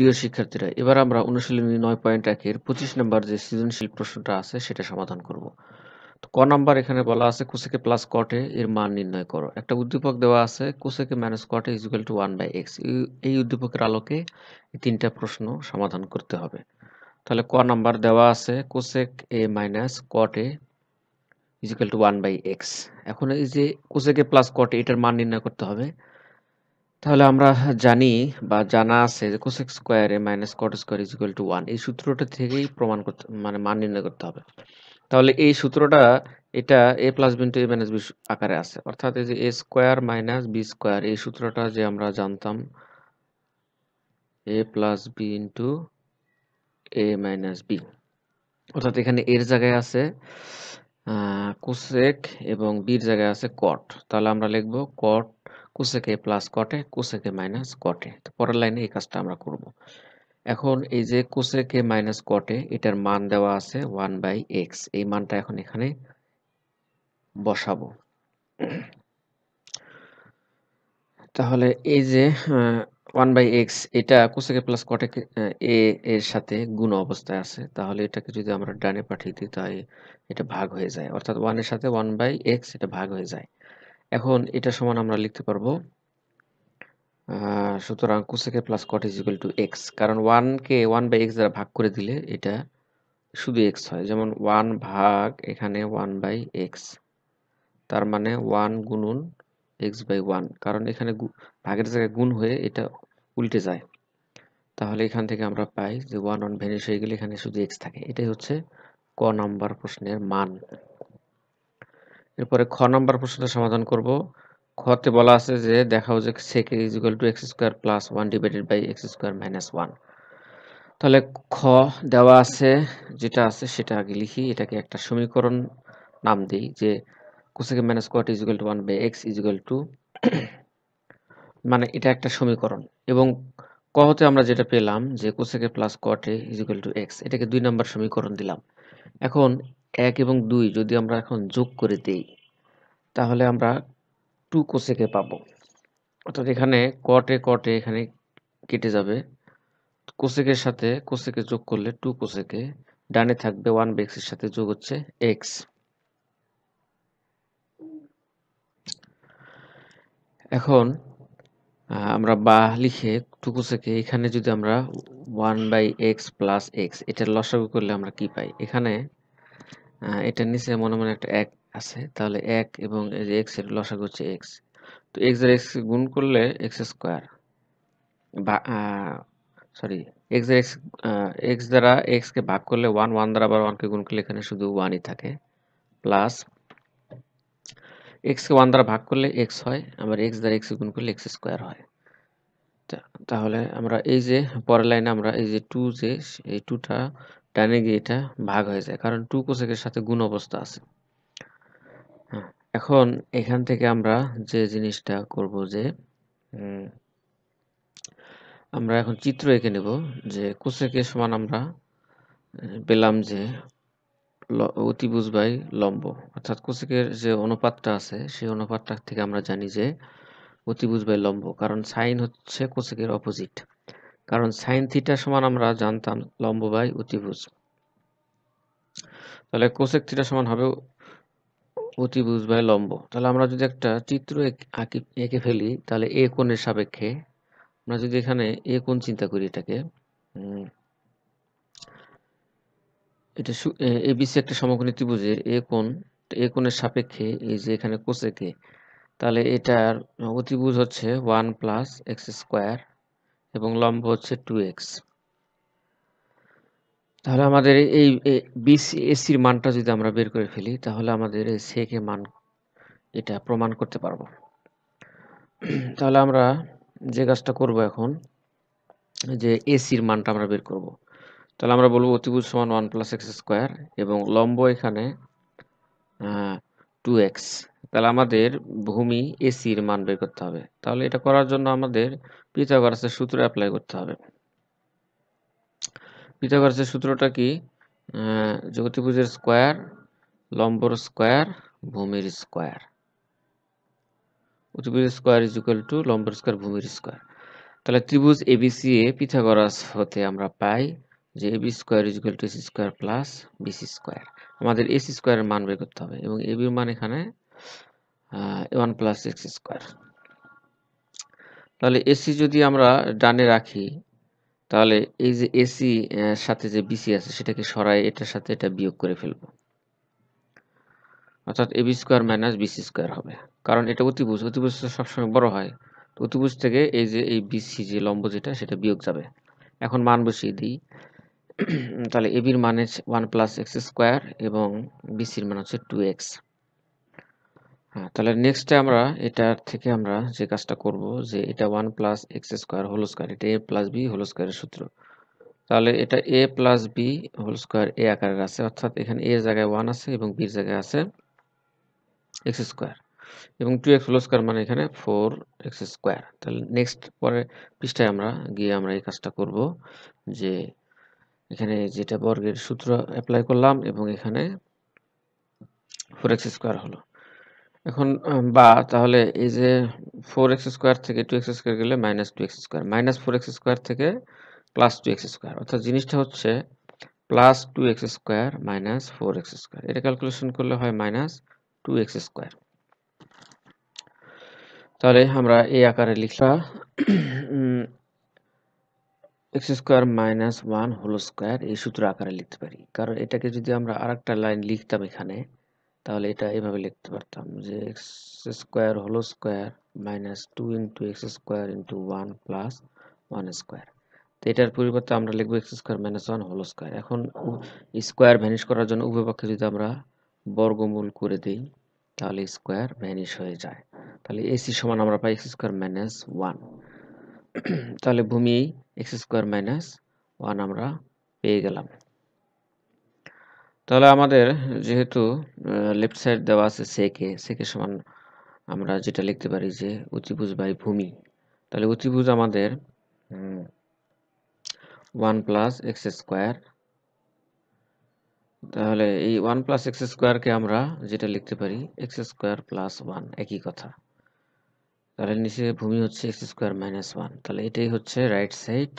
প্রিয় শিক্ষার্থীরা এবার আমরা অনুশীলনী নয় পয়েন্ট একের পঁচিশ নম্বর যে সৃজনশীল প্রশ্নটা আছে সেটা সমাধান করব তো ক নাম্বার এখানে বলা আছে কোসেকে প্লাস কটে এর মান নির্ণয় করো একটা উদ্দীপক দেওয়া আছে cosec A minus cot A is equal to one by x এই উদ্দীপকের আলোকে তিনটা প্রশ্ন সমাধান করতে হবে তাহলে ক নাম্বার দেওয়া আছে cosec A minus cot A is equal to one by x এখন এই যে কোসেকে প্লাস কটে এটার মান নির্ণয় করতে হবে তাহলে আমরা জানি বা জানা আছে যে cosec square A minus cot square is equal to one এই সূত্রটা থেকেই প্রমাণ করতে মানে মান নির্ণয় করতে হবে তাহলে এই সূত্রটা এটা A plus B to A minus B আকারে আছে অর্থাৎ এই যে A square minus B square এই সূত্রটা যে আমরা জানতাম A plus B into A minus B অর্থাৎ এখানে এর জায়গায় আছে কুসেক এবং বির জায়গায় আছে কট তাহলে আমরা লিখব কট কুসেকে প্লাস কটে কুসেকে মাইনাস কটে তো পরের লাইনে এই কাজটা আমরা করব এখন এই যে কুসেকে মাইনাস কটে এটার মান দেওয়া আছে ওয়ান বাই এক্স এই মানটা এখন এখানে বসাবো তাহলে এই যে ওয়ান বাই এক্স এটা কোসেকে প্লাস কটেক এ এর সাথে গুণ অবস্থায় আছে তাহলে এটাকে যদি আমরা ডানে পাঠিয়ে দিই তাই এটা ভাগ হয়ে যায় অর্থাৎ ওয়ানের সাথে ওয়ান বাই এক্স এটা ভাগ হয়ে যায় এখন এটা সমান আমরা লিখতে পারবো সুতরাং cosec A plus cot is equal to x কারণ ওয়ানকে ওয়ান বাই এক্স দ্বারা ভাগ করে দিলে এটা শুধু এক্স হয় যেমন ওয়ান ভাগ এখানে ওয়ান বাই এক্স তার মানে ওয়ান গুণুন এক্স বাই ওয়ান কারণ এখানে ভাগের জায়গায় গুণ হয়ে এটা উল্টে যায় তাহলে এখান থেকে আমরা পাই যে ওয়ান অন ভ্যানিশ হয়ে গেলে এখানে শুধু এক্স থাকে এটাই হচ্ছে ক নাম্বার প্রশ্নের মান এরপরে খ নাম্বার প্রশ্নটা সমাধান করব খতে বলা আছে যে দেখা যে sec is equal to x square plus one divided by x square minus one তাহলে খ দেওয়া আছে যেটা আছে সেটা আগে লিখি এটাকে একটা সমীকরণ নাম দিই যে cosec A minus cot is equal to one by x is equal to মানে এটা একটা সমীকরণ এবং ক হতে আমরা যেটা পেলাম যে cosec A plus cot A is equal to x এটাকে দুই নম্বর সমীকরণ দিলাম এখন এক এবং দুই যদি আমরা এখন যোগ করে দিই তাহলে আমরা টু কোসেকে পাবো অর্থাৎ এখানে কটে কটে এখানে কেটে যাবে কোসেকের সাথে কোসেকে যোগ করলে টু কোসেকে ডানে থাকবে ওয়ান বাই এক্সের সাথে যোগ হচ্ছে এক্স এখন আমরা বা লিখে টুকু থেকে এখানে যদি আমরা one by x plus x এটা লসাগু করলে আমরা কি পাই এখানে এটার নিচে মনে মনে একটা এক আছে তাহলে এক এবং এই যে এক্স এর লসাগু হচ্ছে এক্স তো এক্স এর এক্স গুণ করলে এক্স স্কোয়ার বা সরি এক্স এর এক্স এক্স দ্বারা এক্সকে ভাগ করলে ওয়ান ওয়ান দ্বারা আবার ওয়ানকে গুণ করলে এখানে শুধু ওয়ানই থাকে প্লাস এক্সকে ওয়ান দ্বারা ভাগ করলে এক্স হয় আবার এক্স দ্বারা এক্স গুণ করলে এক্স স্কোয়ার হয় তাহলে আমরা এই যে পরের লাইনে আমরা এই যে টু যে এই টুটা ডানে গিয়ে এটা ভাগ হয়ে যায় কারণ টু কোষেকের সাথে গুণ অবস্থা আছে হ্যাঁ, এখন এখান থেকে আমরা যে জিনিসটা করব যে আমরা এখন চিত্র এঁকে নেব যে কোসেকের সমান আমরা পেলাম যে অতিভুজ বাই লম্ব অর্থাৎ কোসেকের যে অনুপাতটা আছে সেই অনুপাতটা থেকে আমরা জানি যে অতিভুজ বাই লম্ব কারণ সাইন হচ্ছে কোসেকের অপোজিট কারণ সাইন থিটা সমান আমরা জানতাম লম্ব বাই অতিভুজ তাহলে কোসেক থিটা সমান হবে অতিভুজ বাই লম্ব তাহলে আমরা যদি একটা চিত্র আঁকি এঁকে ফেলি তাহলে এ কোণের সাপেক্ষে আমরা যদি এখানে এ কোণ চিন্তা করি এটাকে এটা এ সি একটা সমকোণী ত্রিভুজের এ কোণ এ কোণের সাপেক্ষে এই যে এখানে কোসেকে তাহলে এটার অতিভুজ হচ্ছে ওয়ান প্লাস এক্স স্কোয়ার এবং লম্ব হচ্ছে টু এক্স তাহলে আমাদের এই বিসি এসির মানটা যদি আমরা বের করে ফেলি তাহলে আমাদের এই সেকে মান এটা প্রমাণ করতে পারবো তাহলে আমরা যে কাজটা করব এখন যে এসির মানটা আমরা বের করবো তাহলে আমরা বলবো অতিভুজ সমান ওয়ান প্লাস এক্স স্কোয়ার এবং লম্ব এখানে টু এক্স তাহলে আমাদের ভূমি এসির মান বের করতে হবে তাহলে এটা করার জন্য আমাদের পিথাগরাসের সূত্র অ্যাপ্লাই করতে হবে পিথাগরাসের সূত্রটা কি জ্যোতিপুজের স্কোয়ার লম্বর স্কোয়ার ভূমির স্কোয়ার অতিভুজ স্কোয়ার ইজ ইকুয়াল টু লম্বর স্কোয়ার ভূমির স্কোয়ার তাহলে ত্রিভুজ এবিসি এ পিথাগরাস হতে আমরা পাই যে A B square is equal to S square plus B C square আমাদের এস স্কোয়ারের মান বের করতে হবে এবং এ বির মান এখানে ওয়ান প্লাস এক্স স্কোয়ার তাহলে এসি যদি আমরা ডানে রাখি তাহলে এই যে এসি সাথে যে বিসি আছে সেটাকে সরাই এটার সাথে এটা বিয়োগ করে ফেলবো অর্থাৎ A B square minus BC square হবে কারণ এটা অতিভুজ অতিভুজ তো সবসময় বড় হয় তো অতিভুজ থেকে এই যে এই বিসি যে লম্ব যেটা সেটা বিয়োগ যাবে এখন মান বসিয়ে দিই তাহলে এবির মান হচ্ছে ওয়ান প্লাস এক্স স্কোয়ার এবং বিসির মান হচ্ছে টু এক্স হ্যাঁ তাহলে নেক্সটে আমরা এটার থেকে আমরা যে কাজটা করব যে এটা one plus x square whole square এটা এ প্লাস বি হোল স্কোয়ারের সূত্র তাহলে এটা A plus B whole square এ আকারের আছে অর্থাৎ এখানে এর জায়গায় ওয়ান আছে এবং বির জায়গায় আছে এক্স স্কোয়ার এবং টু এক্স হোল স্কোয়ার মানে এখানে ফোর এক্স স্কোয়ার তাহলে নেক্সট পরে পৃষ্ঠায় আমরা গিয়ে আমরা এই কাজটা করব যে এখানে যেটা বর্গের সূত্র অ্যাপ্লাই করলাম এবং এখানে ফোর এক্স স্কোয়ার হলো এখন বা তাহলে এই যে ফোর এক্স স্কোয়ার থেকে টু এক্স স্কোয়ার গেলে minus two x square minus four x square থেকে প্লাস টু এক্স স্কোয়ার অর্থাৎ জিনিসটা হচ্ছে plus two x square minus four x square এটা ক্যালকুলেশন করলে হয় মাইনাস টু এক্স স্কোয়ার তাহলে আমরা এই আকারে লিখলাম x square minus one whole square এই সূত্র আকারে লিখতে পারি কারণ এটাকে যদি আমরা আর একটা লাইন লিখতাম এখানে তাহলে এটা এভাবে লিখতে পারতাম যে x square whole square minus two into x square into one plus one square তো এটার পরিবর্তে আমরা লিখবো x square minus one whole square এখন স্কোয়ার ভ্যানিশ করার জন্য উভয়পক্ষে যদি আমরা বর্গমূল করে দিই তাহলে স্কোয়ার ভ্যানিশ হয়ে যায় তাহলে এসি সমান আমরা পাই এক্স স্কোয়ার মাইনাস ওয়ান তাহলে ভূমি এক্স স্কোয়ার মাইনাস ওয়ান আমরা পেয়ে গেলাম তাহলে আমাদের যেহেতু লেফট সাইড দেওয়া আছে সেকে সেকে সমান আমরা যেটা লিখতে পারি যে অতিভুজ বাই ভূমি তাহলে অতিভুজ আমাদের ওয়ান প্লাস এক্স স্কোয়ার তাহলে এই ওয়ান প্লাস এক্স স্কোয়ারকে আমরা যেটা লিখতে পারি এক্স স্কোয়ার প্লাস ওয়ান একই কথা তাহলে নিচে ভূমি হচ্ছে এক্স স্কোয়ার মাইনাস ওয়ান তাহলে এটাই হচ্ছে রাইট সাইড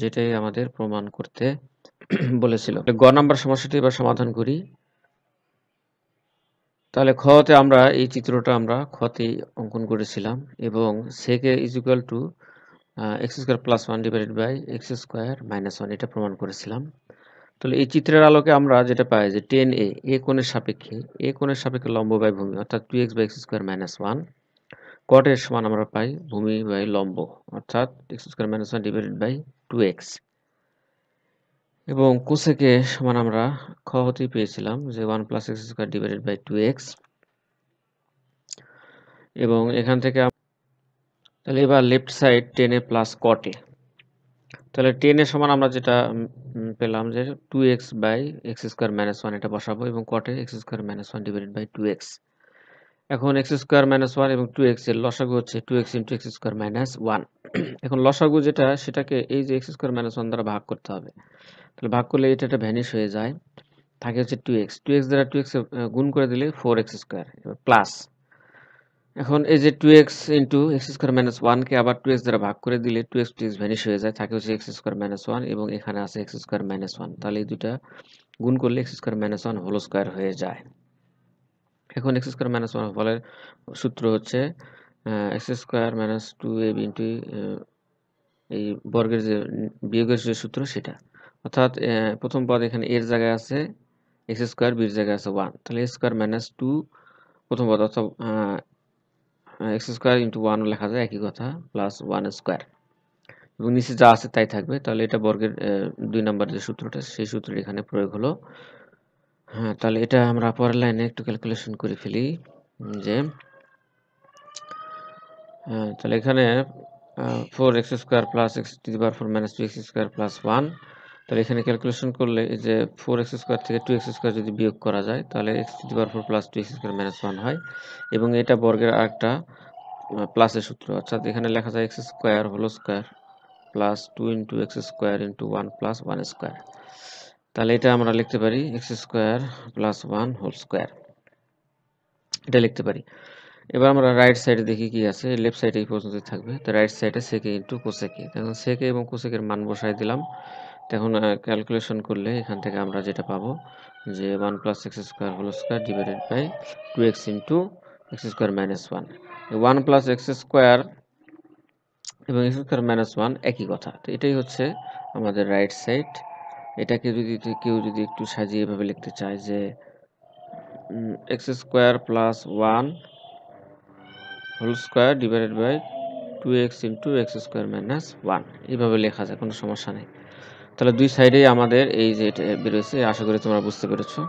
যেটাই আমাদের প্রমাণ করতে বলেছিল গ নাম্বার সমস্যাটি এবার সমাধান করি তাহলে খতে আমরা এই চিত্রটা আমরা খতে অঙ্কন করেছিলাম এবং সেকে is equal to x square plus one divided by x square minus one এটা প্রমাণ করেছিলাম তাহলে এই চিত্রের আলোকে আমরা যেটা পাই যে টেন এ এ কোণের সাপেক্ষে এ কোণের সাপেক্ষে লম্ব বাই ভূমি অর্থাৎ two x by x square minus one কটের সমান আমরা পাই ভূমি বাই লম্ব অর্থাৎ x square minus one divided by two x এবং কোসেকে সমান আমরা খ পেয়েছিলাম যে one plus x square divided by two x এবং এখান থেকে তাহলে এবার লেফট সাইড টেনে প্লাস কটে তাহলে টেনে সমান আমরা যেটা পেলাম যে two x by x square minus one এটা বসাবো এবং কটে x square minus one divided by two x এখন এক্স স্কোয়ার মাইনাস ওয়ান এবং টু এক্স এর লসাগু হচ্ছে two x into x square minus one এখন লসাগু যেটা সেটাকে এই যে এক্স স্কোয়ার মাইনাস ওয়ান দ্বারা ভাগ করতে হবে তাহলে ভাগ করলে এটা একটা ভ্যানিশ হয়ে যায় থাকে হচ্ছে টু এক্স টু এক্স দ্বারা টু এক্স গুণ করে দিলে ফোর এক্স স্কোয়ার এবার প্লাস এখন এই যে two x into x square minus ওয়ানকে আবার টু এক্স দ্বারা ভাগ করে দিলে two x two x vanish হয়ে যায় থাকে হচ্ছে এক্স স্কোয়ার মাইনাস ওয়ান এবং এখানে আছে এক্স স্কোয়ার মাইনাস ওয়ান তাহলে এই দুটা গুণ করলে x square minus one whole square হয়ে যায় এখন এক্স স্কোয়ার মাইনাস ওয়ান ফলের সূত্র হচ্ছে x square minus two A into এই বর্গের যে বিয়োগের যে সূত্র সেটা অর্থাৎ প্রথম পদ এখানে এর জায়গায় আছে এক্স স্কোয়ার বির জায়গায় আছে ওয়ান তাহলে স্কোয়ার মাইনাস টু প্রথম পদ অর্থাৎ এক্স স্কোয়ার ইন্টু ওয়ান লেখা যায় একই কথা প্লাস ওয়ান স্কোয়ার এবং নিচে যা আছে তাই থাকবে তাহলে এটা বর্গের দুই নম্বর যে সূত্রটা সেই সূত্রের এখানে প্রয়োগ হলো হ্যাঁ তাহলে এটা আমরা পরের লাইনে একটু ক্যালকুলেশন করে ফেলি যে হ্যাঁ তাহলে এখানে four x square plus x to the power four minus two x square plus one তাহলে এখানে ক্যালকুলেশন করলে যে ফোর এক্স স্কোয়ার থেকে টু এক্স স্কোয়ার যদি বিয়োগ করা যায় তাহলে x to the power four plus two x square minus one হয় এবং এটা বর্গের আরেকটা প্লাসের সূত্র অর্থাৎ এখানে লেখা যায় x square whole square plus two into x square into one plus one square তাহলে এটা আমরা লিখতে পারি x square plus one whole square এটা লিখতে পারি এবার আমরা রাইট সাইডে দেখি কি আছে লেফট সাইডে এই পর্যন্ত থাকবে তো রাইট সাইডে সেকে ইন্টু কোসেকে এখন সেকে এবং কোসেকের মান বসাই দিলাম তখন ক্যালকুলেশন করলে এখান থেকে আমরা যেটা পাবো যে one plus x square whole square divided by two x into x square minus one one plus x square এবং এক্স স্কোয়ার মাইনাস ওয়ান একই কথা তো এটাই হচ্ছে আমাদের রাইট সাইড এটাকে যদি কেউ যদি একটু সাজিয়ে এভাবে লিখতে চায় যে x square plus one whole square divided by two x into x square minus one এইভাবে লেখা যায় কোনো সমস্যা নেই তাহলে দুই সাইডেই আমাদের এই যে এটা বেরোয়েছে আশা করি তোমরা বুঝতে পেরেছো